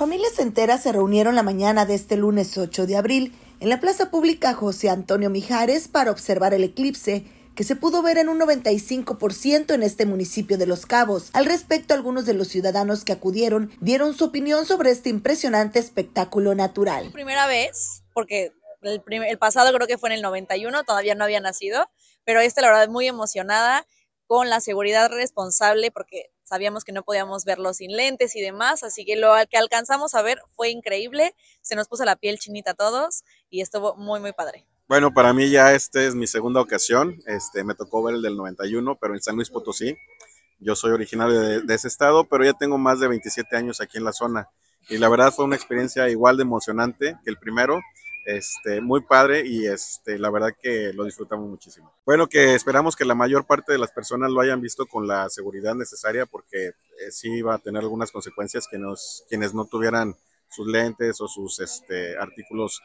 Familias enteras se reunieron la mañana de este lunes 8 de abril en la Plaza Pública José Antonio Mijares para observar el eclipse que se pudo ver en un 95% en este municipio de Los Cabos. Al respecto, algunos de los ciudadanos que acudieron dieron su opinión sobre este impresionante espectáculo natural. primera vez, porque el, pasado creo que fue en el 91, todavía no había nacido, pero esta la verdad muy emocionada con la seguridad responsable porque sabíamos que no podíamos verlo sin lentes y demás, así que lo que alcanzamos a ver fue increíble, se nos puso la piel chinita a todos y estuvo muy, muy padre. Bueno, para mí ya esta es mi segunda ocasión, este, me tocó ver el del 91, pero en San Luis Potosí, yo soy originario de, de ese estado, pero ya tengo más de 27 años aquí en la zona y la verdad fue una experiencia igual de emocionante que el primero este, muy padre y este, la verdad que lo disfrutamos muchísimo. Bueno, que esperamos que la mayor parte de las personas lo hayan visto con la seguridad necesaria porque eh, sí va a tener algunas consecuencias que quienes no tuvieran sus lentes o sus este, artículos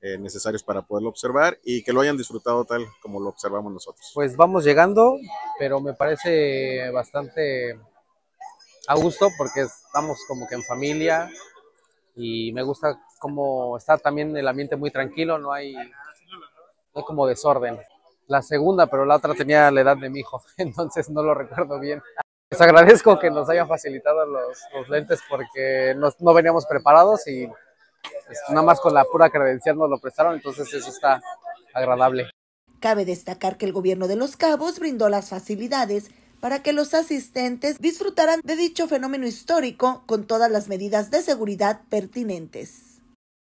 eh, necesarios para poderlo observar y que lo hayan disfrutado tal como lo observamos nosotros. Pues vamos llegando, pero me parece bastante a gusto porque estamos como que en familia, y me gusta cómo está también el ambiente muy tranquilo, no hay, no como desorden. La segunda, pero la otra tenía la edad de mi hijo, entonces no lo recuerdo bien. Les agradezco que nos hayan facilitado los, lentes porque no veníamos preparados y pues, nada más con la pura credencial nos lo prestaron, entonces eso está agradable. Cabe destacar que el gobierno de Los Cabos brindó las facilidades para que los asistentes disfrutaran de dicho fenómeno histórico con todas las medidas de seguridad pertinentes.